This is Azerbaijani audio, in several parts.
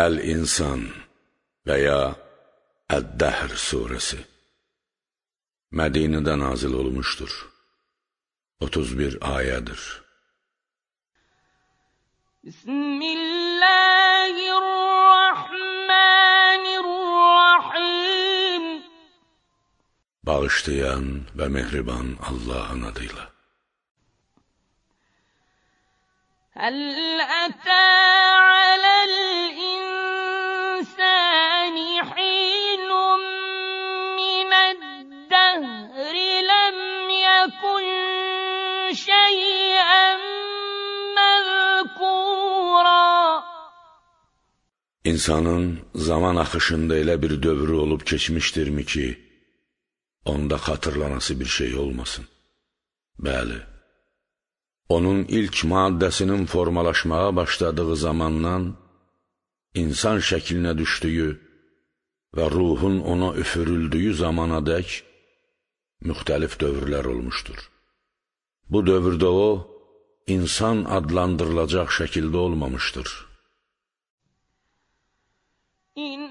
Əl-İnsan və ya Əd-Dəhr surəsi Mədinədə nazil olmuşdur. 31 ayədir. Bismillahirrahmanirrahim Bağışlayan və mehriban Allahın adıyla. Əl-Ətə aləl-İnsan يكن شيئا مذكورا İnsanın zaman axışında elə bir dövrü olub keçmişdirmi ki, onda xatırlanası bir şey olmasın? Bəli, onun ilk maddəsinin formalaşmağa başladığı zamandan insan şəklinə düşdüyü və ruhun ona üfürüldüyü zamana dək müxtəlif dövrlər olmuşdur. Bu dövrdə o, insan adlandırılacaq şəkildə olmamışdır. İn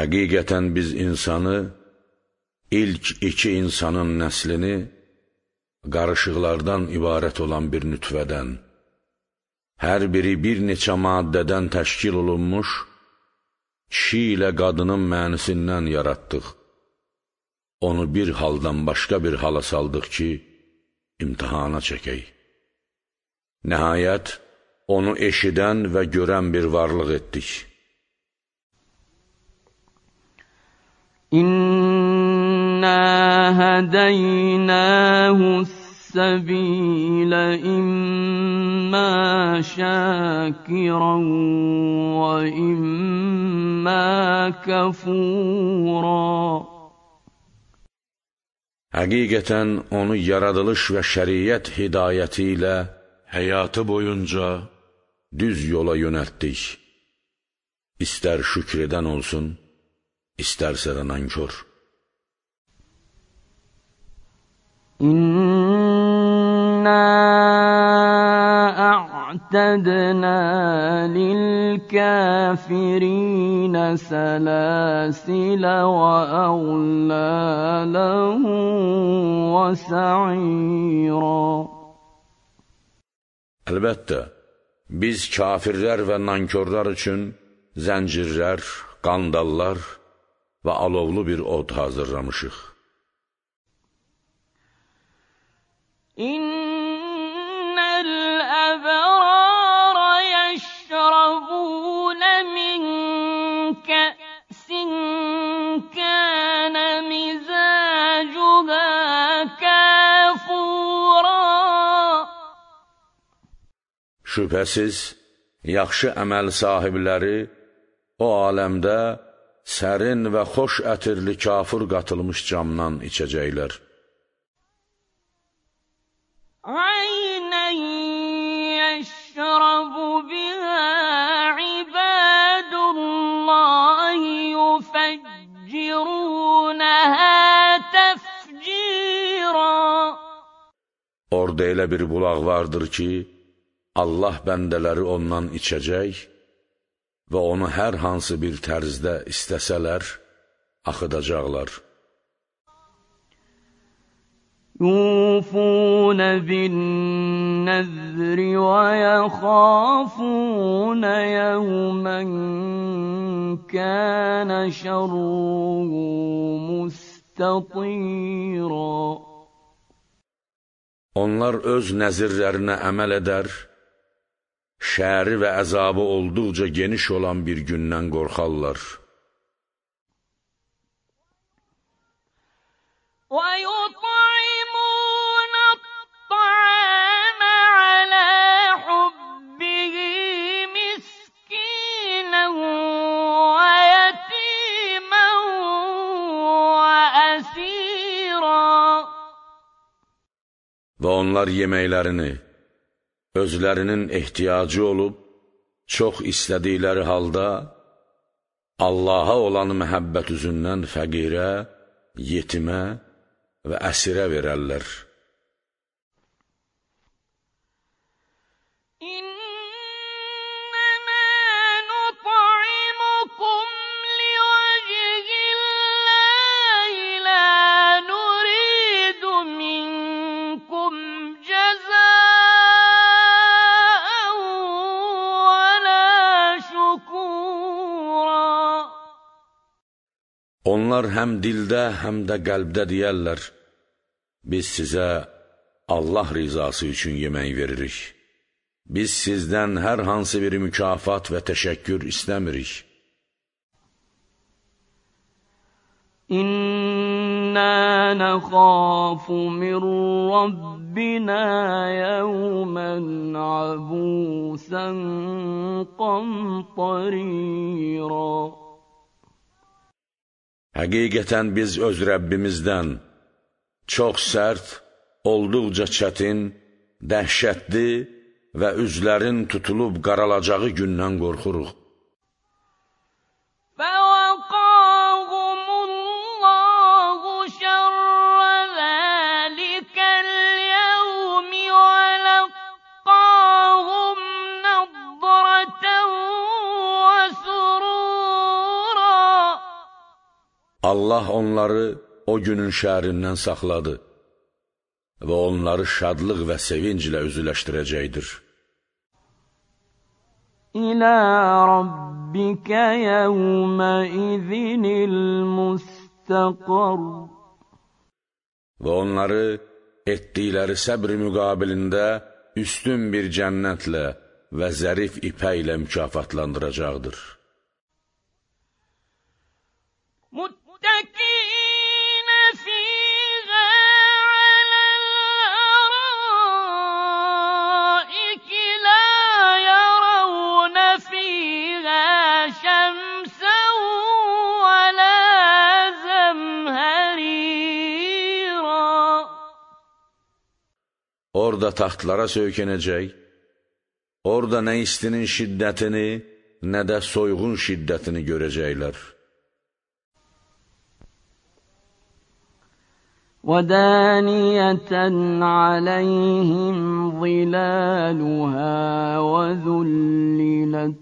Həqiqətən biz insanı, ilk iki insanın nəslini qarışıqlardan ibarət olan bir nütvədən, hər biri bir neçə maddədən təşkil olunmuş, kişi ilə qadının mənisindən yaratdıq. Onu bir haldan başqa bir hala saldıq ki, imtihana çəkək. Nəhayət, onu eşidən və görən bir varlıq etdik. إنا هديناه السبيل إما شاكرا وإما كفورا Həqiqətən onu yaradılış ve şeriat hidayetiyle hayatı boyunca düz yola yönəltdik. İster şükreden olsun, isterse de nankör. İnna a'tedna lil kafirine selasile ve avlâlehu ve sa'ira. Elbette, biz kafirler ve nankörler için zencirler, kandallar. və alovlu bir od hazırlamışıq. İnnəl əbrara yəşrabunə min kəsin kənə mizacühə kəfura Şübhəsiz, yaxşı əməl sahibləri o aləmdə sərin və xoş ətirli kafur qatılmış camdan içəcəklər. Aynən yəşrabu bihə ibadullahi yufəccirunəhə təfcira Orada elə bir bulaq vardır ki, Allah bəndələri ondan içəcək, və onu hər hansı bir tərzdə istəsələr, axıdacaqlar. يوفون بالنذر ويخافون يوما كان شره مستطيرا Onlar öz nəzirlərinə əməl edər şəhəri və əzabı olduqca geniş olan bir gündən qorxarlar. وَيُطْعِمُونَ Və onlar yeməklərini özlərinin ehtiyacı olub, çox istədikləri halda, Allaha olan məhəbbət üzündən fəqirə, yetimə və əsirə verərlər. Onlar həm dildə, həm də qəlbdə deyərlər, biz sizə Allah rizası üçün yemək veririk. Biz sizdən hər hansı bir mükafat və təşəkkür istəmirik. İnna nakhafu min rabbina yawman abusan qamtarira Həqiqətən biz öz Rəbbimizdən çox sərt, olduqca çətin, dəhşətli və üzlərin tutulub qaralacağı gündən qorxuruq. Allah onları o günün şərindən saxladı və onları şadlıq və sevinclə üzüləşdirəcəkdir. İlə Rabbikə yəvmə izinil müstəqər Və onları etdikləri səbri müqabilində üstün bir cənnətlə və zərif ipə ilə mükafatlandıracaqdır. Mut Orada taxtlara söykənəcək, orada nə istinin şiddətini, nə də soyğun şiddətini görəcəklər. ودانية عليهم ظلالها وذللت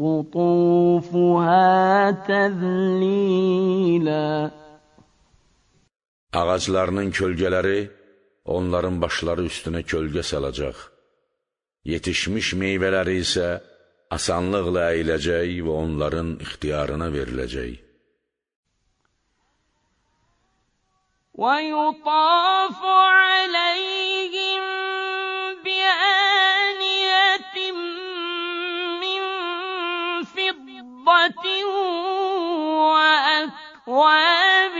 قطوفها تذليلا Ağaclarının kölgələri onların başları üstünə kölgə salacaq. Yetişmiş meyvələri isə asanlıqla əyiləcək və onların ixtiyarına veriləcək. ويطاف عليهم بآنية من فضة وأكواب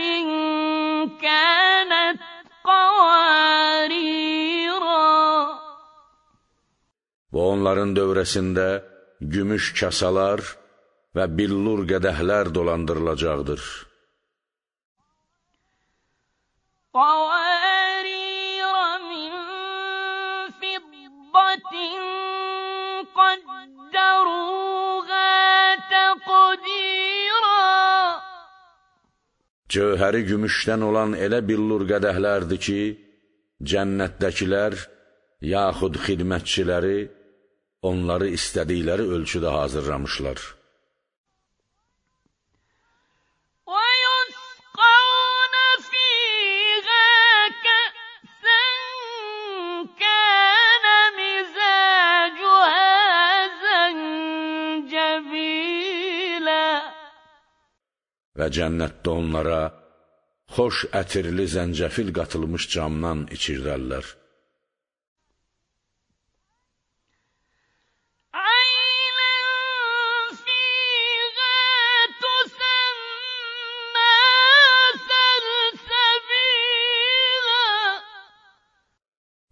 كانت قواريرا Və onların dövrəsində gümüş kasalar və billur qədəhlər dolandırılacaqdır. قوارير من فضة qaddaruha taqdira Cövhəri gümüşdən olan elə billur qədəhlərdir ki, cənnətdəkilər yaxud xidmətçiləri onları istədikləri ölçüdə hazırlamışlar. və cənnətdə onlara xoş ətirli zəncəfil qatılmış camdan içirdərlər.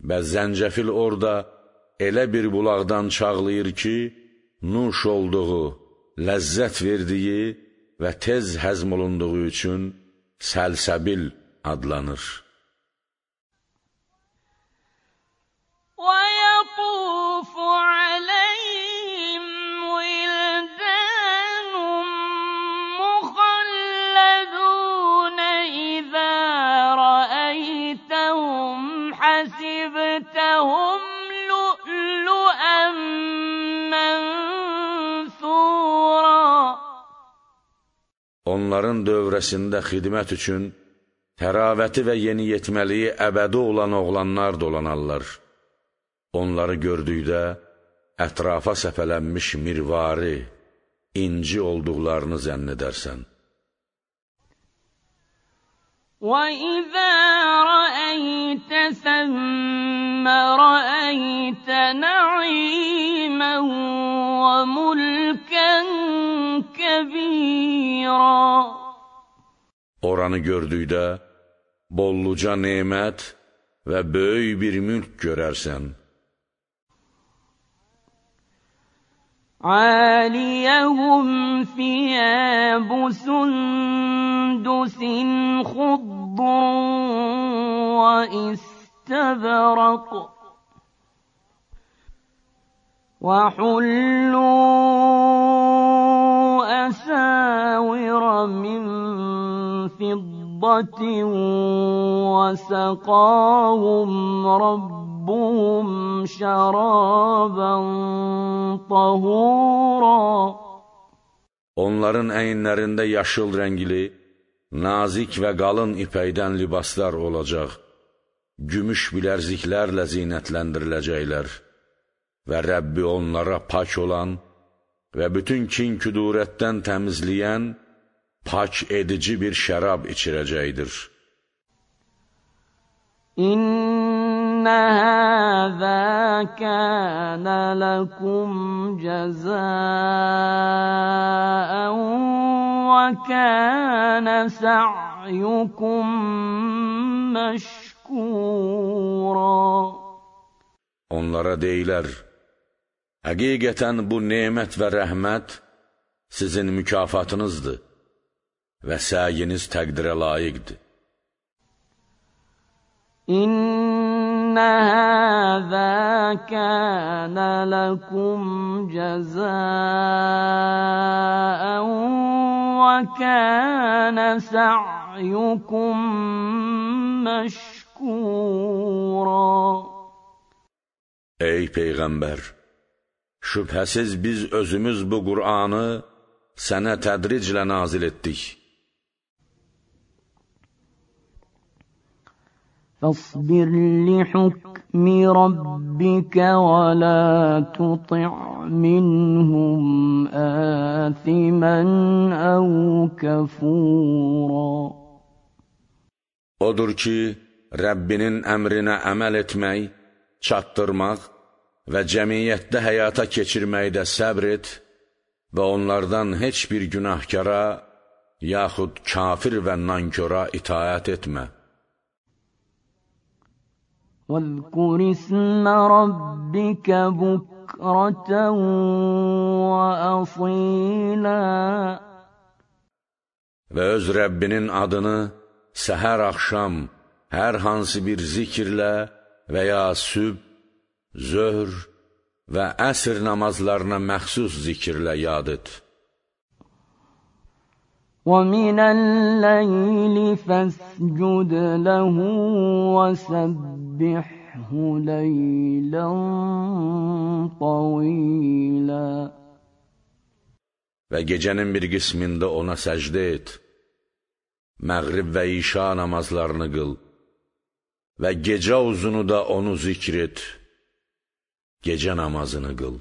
Və zəncəfil orada elə bir bulaqdan çağlayır ki, nuş olduğu, ləzzət verdiyi, və tez həzm olunduğu üçün səlsəbil adlanır. وَيَطُوفُ عَلَيْهِمْ وِلْدَانٌ مُخَلَّدُونَ إِذَا رَأَيْتَهُمْ حَسِبْتَهُمْ onların dövrəsində xidmət üçün təravəti və yeniyetməliyi əbədi olan oğlanlar dolanarlar. Onları gördükdə ətrafa səpələnmiş mirvari, inci olduqlarını zənn edərsən. وَإِذَا رَأَيْتَ ثَمَّ رَأَيْتَ نَعِيمًا وَمُلْكًا كبيرا Oranı gördükdə bolluca nemət və böyük bir mülk görərsən. عاليهم ثياب سندس خضر واستبرق وحلوا أساور من فضة وسقاهم ربهم شرابا طهورا Onların əyinlərində yaşıl rəngli, nazik və qalın ipəkdən libaslar olacaq, gümüş bilərziklərlə zinətlendiriləcəklər və Rəbbi onlara pak olan, Ve bütün kin-küdurətdən temizleyen paç edici bir şərab içirəcəkdir. İnnə həzə kənə ləkum cəzəən və kənə sə'yukum məşkura. Onlara deyilər, Həqiqətən bu nemət və rəhmət sizin mükafatınızdır və səyiniz təqdirə layiqdir. İnna hada kana lakum jazaa'an wa kana sa'yukum mashkura Ey peyğəmbər Şübhəsiz biz özümüz bu Qur'anı sənə tədriclə nazil etdik. فاصبر لحكم ربك ولا تطع منهم آثما أو كفورا Odur ki, Rəbbinin əmrinə əməl etmək, çatdırmaq və cəmiyyətdə həyata keçirməkdə səbr et və onlardan heç bir günahkara, yaxud kafir və nankora itaət etmə. وَاذْكُرِ اسْمَ رَبِّكَ بُكْرَةً وَأَصِيلًا Və öz Rəbbinin adını səhər axşam hər hansı bir zikirlə və ya sübh zöhr və əsr namazlarına məxsus zikirlə yad et. وَمِنَ اللَّيْلِ فَاسْجُدْ لَهُ وَسَبِّحْهُ لَيْلًا طَوِيلًا Və gecənin bir qismində ona səcdə et. Məğrib və işa namazlarını qıl və gecə uzunu da onu zikr et. gece namazını kıl.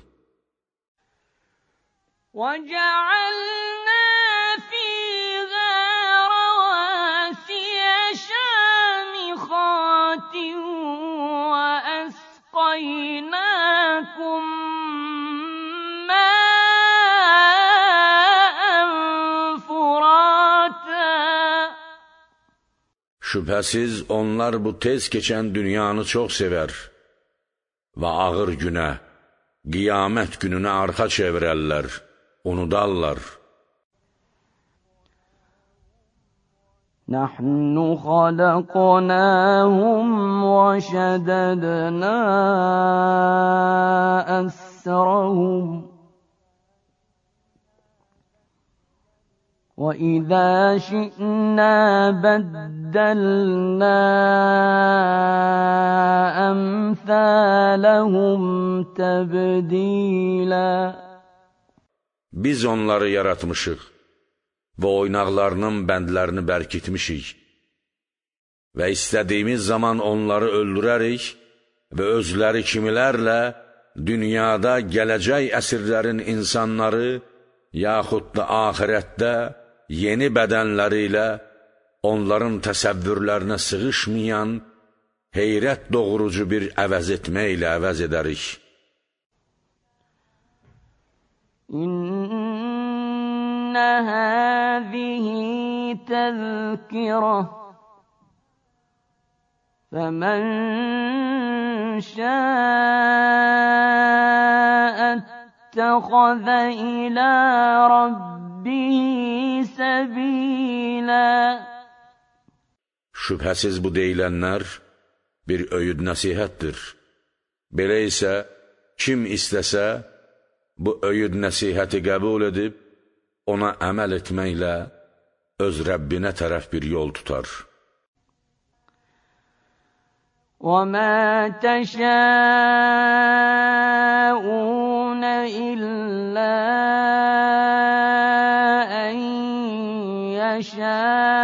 Şüphesiz onlar bu tez geçen dünyanı çok sever. və ağır günə, qiyamət gününə arxa çevirərlər, unudarlar. نحن və şədədnə əsrəhum. وإذا شئنا بدلنا لهم تبديلا Biz onları yaratmışıq və oynaqlarının bəndlərini bərkitmişik və istədiyimiz zaman onları öldürərik və özləri kimilərlə dünyada gələcək əsrlərin insanları yaxud da axirətdə yeni bədənləri ilə onların təsəvvürlərinə sığışmayan heyrət doğurucu bir əvəz etmə ilə əvəz edərik. İnnə həzihi təzkirə Fəmən şəət اتخذ إلى ربه سبيلا Şübhəsiz bu deyilənlər bir öyüd nəsihətdir. Belə isə kim istəsə, bu öyüd nəsihəti qəbul edib, ona əməl etməklə öz Rəbbinə tərəf bir yol tutar. وَمَا تَشَاءُونَ إِلَّا أَن يَشَاءَ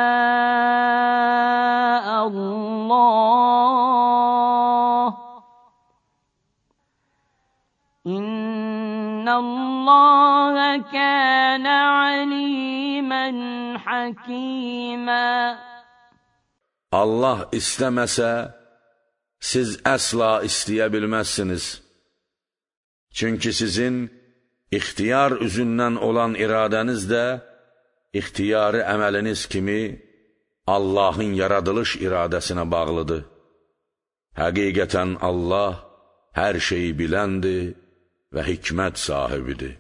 وكان عليما حكيما Allah istəməsə, siz əsla istəyə bilməzsiniz. Çünki sizin ixtiyar üzündən olan iradəniz də ixtiyarı əməliniz kimi Allahın yaradılış iradəsinə bağlıdır. Həqiqətən Allah hər şeyi biləndir və hikmət sahibidir.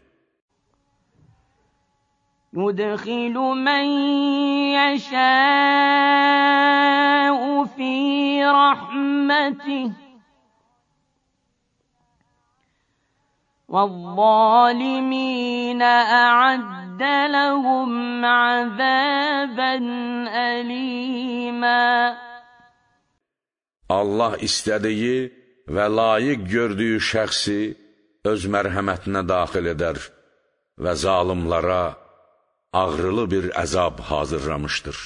يدخل من يشاء في رحمته والظالمين اعد لهم عذابا اليما Allah istədiyi və layiq gördüyü şəxsi öz mərhəmətinə daxil edər və zalımlara ağrılı bir əzab hazırlamışdır.